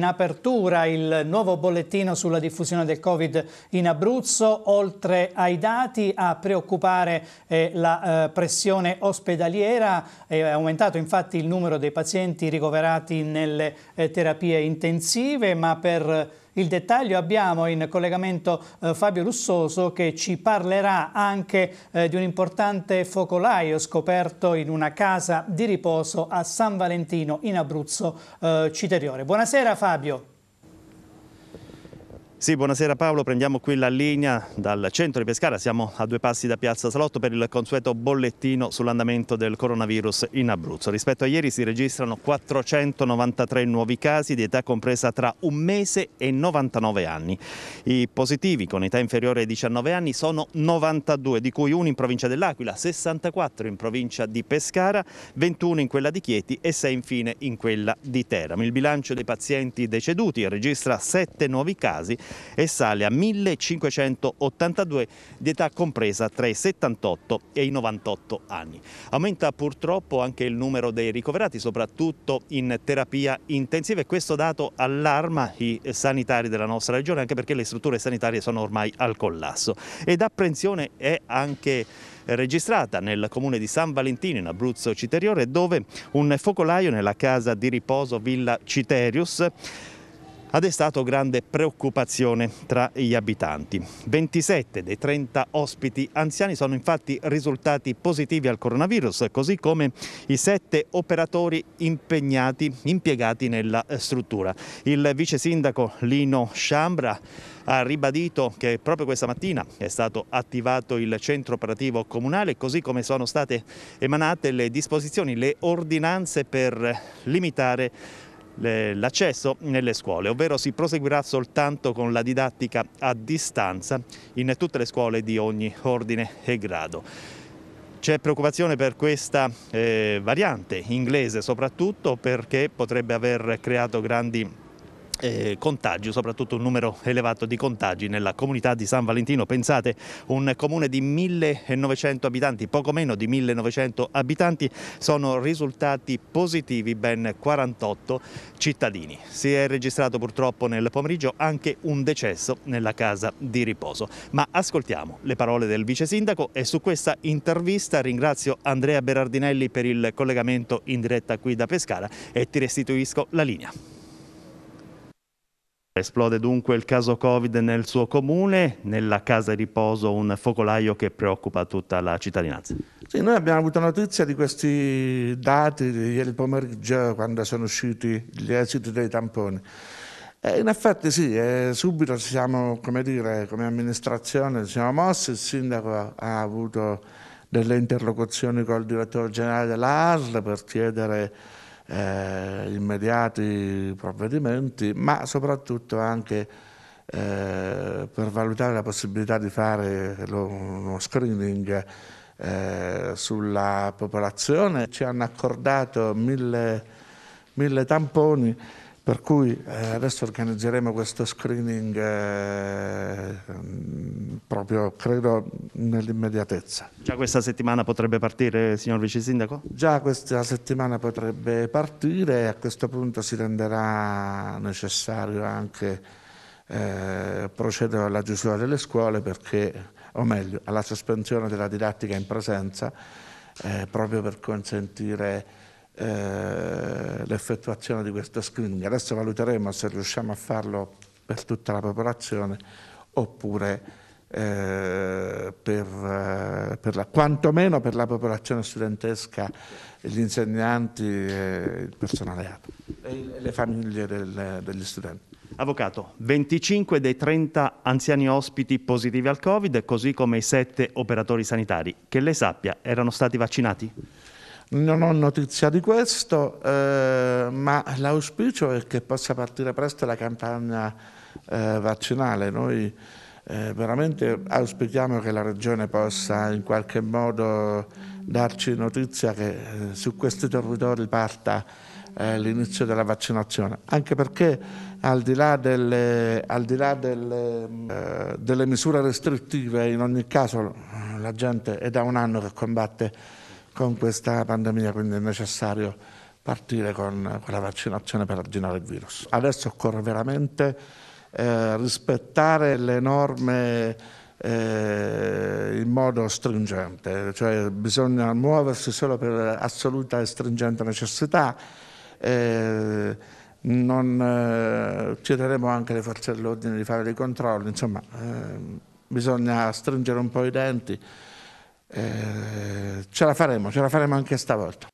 in apertura il nuovo bollettino sulla diffusione del Covid in Abruzzo, oltre ai dati a preoccupare eh, la eh, pressione ospedaliera, è aumentato infatti il numero dei pazienti ricoverati nelle eh, terapie intensive, ma per il dettaglio abbiamo in collegamento eh, Fabio Lussoso che ci parlerà anche eh, di un importante focolaio scoperto in una casa di riposo a San Valentino in Abruzzo eh, Citeriore. Buonasera Fabio. Sì, buonasera Paolo, prendiamo qui la linea dal centro di Pescara, siamo a due passi da Piazza Salotto per il consueto bollettino sull'andamento del coronavirus in Abruzzo. Rispetto a ieri si registrano 493 nuovi casi di età compresa tra un mese e 99 anni. I positivi con età inferiore ai 19 anni sono 92, di cui uno in provincia dell'Aquila, 64 in provincia di Pescara, 21 in quella di Chieti e 6 infine in quella di Teramo. Il bilancio dei pazienti deceduti registra 7 nuovi casi e sale a 1582 di età compresa tra i 78 e i 98 anni. Aumenta purtroppo anche il numero dei ricoverati, soprattutto in terapia intensiva e questo dato allarma i sanitari della nostra regione anche perché le strutture sanitarie sono ormai al collasso ed apprensione è anche registrata nel comune di San Valentino in Abruzzo Citeriore dove un focolaio nella casa di riposo Villa Citerius ha destato grande preoccupazione tra gli abitanti. 27 dei 30 ospiti anziani sono infatti risultati positivi al coronavirus, così come i 7 operatori impiegati nella eh, struttura. Il vice sindaco Lino Sciambra ha ribadito che proprio questa mattina è stato attivato il centro operativo comunale, così come sono state emanate le disposizioni, le ordinanze per limitare l'accesso nelle scuole, ovvero si proseguirà soltanto con la didattica a distanza in tutte le scuole di ogni ordine e grado. C'è preoccupazione per questa eh, variante inglese soprattutto perché potrebbe aver creato grandi eh, contagio, soprattutto un numero elevato di contagi nella comunità di San Valentino. Pensate, un comune di 1900 abitanti, poco meno di 1900 abitanti, sono risultati positivi ben 48 cittadini. Si è registrato purtroppo nel pomeriggio anche un decesso nella casa di riposo. Ma ascoltiamo le parole del vice sindaco e su questa intervista ringrazio Andrea Berardinelli per il collegamento in diretta qui da Pescara e ti restituisco la linea. Esplode dunque il caso Covid nel suo comune, nella casa di riposo un focolaio che preoccupa tutta la cittadinanza. Sì, noi abbiamo avuto notizia di questi dati ieri pomeriggio quando sono usciti gli esiti dei tamponi. E eh, in effetti sì, eh, subito siamo, come dire, come amministrazione siamo mossi, il sindaco ha avuto delle interlocuzioni col direttore generale dell'ARL per chiedere eh, immediati provvedimenti, ma soprattutto anche eh, per valutare la possibilità di fare lo, uno screening eh, sulla popolazione. Ci hanno accordato mille, mille tamponi per cui eh, adesso organizzeremo questo screening eh, proprio credo nell'immediatezza. Già questa settimana potrebbe partire, signor Vice Sindaco? Già questa settimana potrebbe partire e a questo punto si renderà necessario anche eh, procedere alla chiusura delle scuole perché, o meglio, alla sospensione della didattica in presenza eh, proprio per consentire eh, l'effettuazione di questo screening. Adesso valuteremo se riusciamo a farlo per tutta la popolazione oppure eh, per, eh, per la, quantomeno per la popolazione studentesca, gli insegnanti e il personale e le famiglie del, degli studenti. Avvocato, 25 dei 30 anziani ospiti positivi al Covid, così come i 7 operatori sanitari, che lei sappia, erano stati vaccinati? Non ho notizia di questo, eh, ma l'auspicio è che possa partire presto la campagna eh, vaccinale. Noi eh, veramente auspichiamo che la Regione possa in qualche modo darci notizia che eh, su questi territori parta eh, l'inizio della vaccinazione, anche perché al di là, delle, al di là delle, eh, delle, misure restrittive, in ogni caso eh, la gente è da un anno che combatte con questa pandemia, quindi è necessario partire con, con la vaccinazione per arginare il virus. Adesso occorre veramente eh, rispettare le norme eh, in modo stringente, cioè bisogna muoversi solo per assoluta e stringente necessità. Eh, non eh, chiederemo anche alle forze dell'ordine di fare dei controlli, insomma eh, bisogna stringere un po' i denti. ce la faremo, ce la faremo anche stavolta.